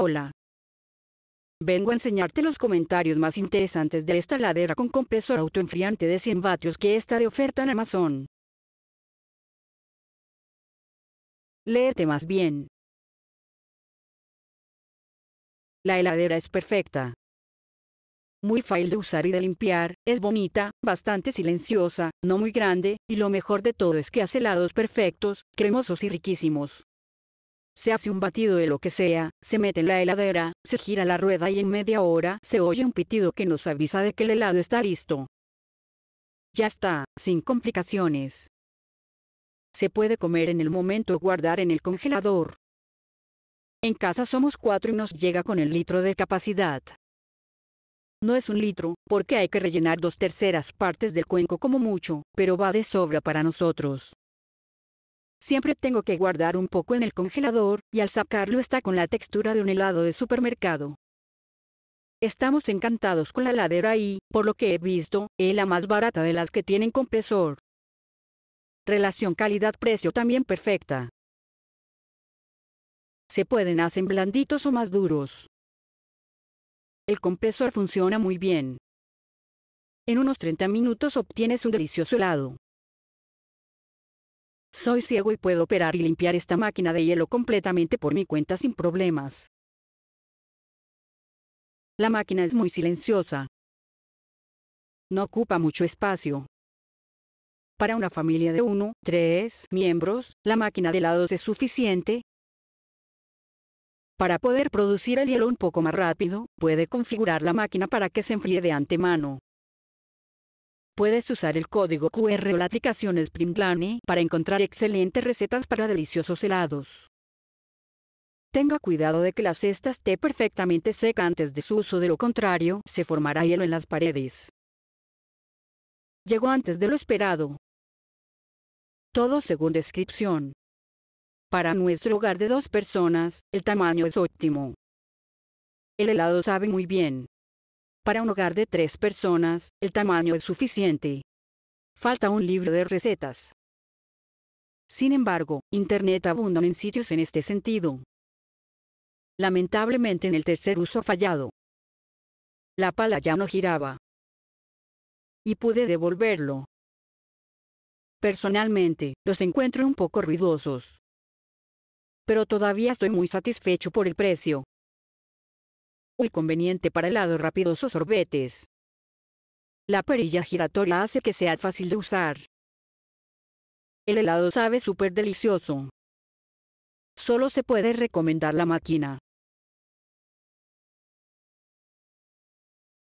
Hola. Vengo a enseñarte los comentarios más interesantes de esta heladera con compresor autoenfriante de 100 vatios que está de oferta en Amazon. Leerte más bien. La heladera es perfecta. Muy fácil de usar y de limpiar, es bonita, bastante silenciosa, no muy grande, y lo mejor de todo es que hace helados perfectos, cremosos y riquísimos se hace un batido de lo que sea, se mete en la heladera, se gira la rueda y en media hora se oye un pitido que nos avisa de que el helado está listo. Ya está, sin complicaciones. Se puede comer en el momento o guardar en el congelador. En casa somos cuatro y nos llega con el litro de capacidad. No es un litro, porque hay que rellenar dos terceras partes del cuenco como mucho, pero va de sobra para nosotros. Siempre tengo que guardar un poco en el congelador, y al sacarlo está con la textura de un helado de supermercado. Estamos encantados con la ladera y, por lo que he visto, es la más barata de las que tienen compresor. Relación calidad-precio también perfecta. Se pueden hacer blanditos o más duros. El compresor funciona muy bien. En unos 30 minutos obtienes un delicioso helado. Soy ciego y puedo operar y limpiar esta máquina de hielo completamente por mi cuenta sin problemas. La máquina es muy silenciosa. No ocupa mucho espacio. Para una familia de 1, 3 miembros, la máquina de helados es suficiente. Para poder producir el hielo un poco más rápido, puede configurar la máquina para que se enfríe de antemano. Puedes usar el código QR o la aplicación Springlane para encontrar excelentes recetas para deliciosos helados. Tenga cuidado de que la cesta esté perfectamente seca antes de su uso, de lo contrario, se formará hielo en las paredes. Llegó antes de lo esperado. Todo según descripción. Para nuestro hogar de dos personas, el tamaño es óptimo. El helado sabe muy bien. Para un hogar de tres personas, el tamaño es suficiente. Falta un libro de recetas. Sin embargo, Internet abunda en sitios en este sentido. Lamentablemente en el tercer uso fallado. La pala ya no giraba. Y pude devolverlo. Personalmente, los encuentro un poco ruidosos. Pero todavía estoy muy satisfecho por el precio, muy conveniente para helados rápidos o sorbetes. La perilla giratoria hace que sea fácil de usar. El helado sabe súper delicioso. Solo se puede recomendar la máquina.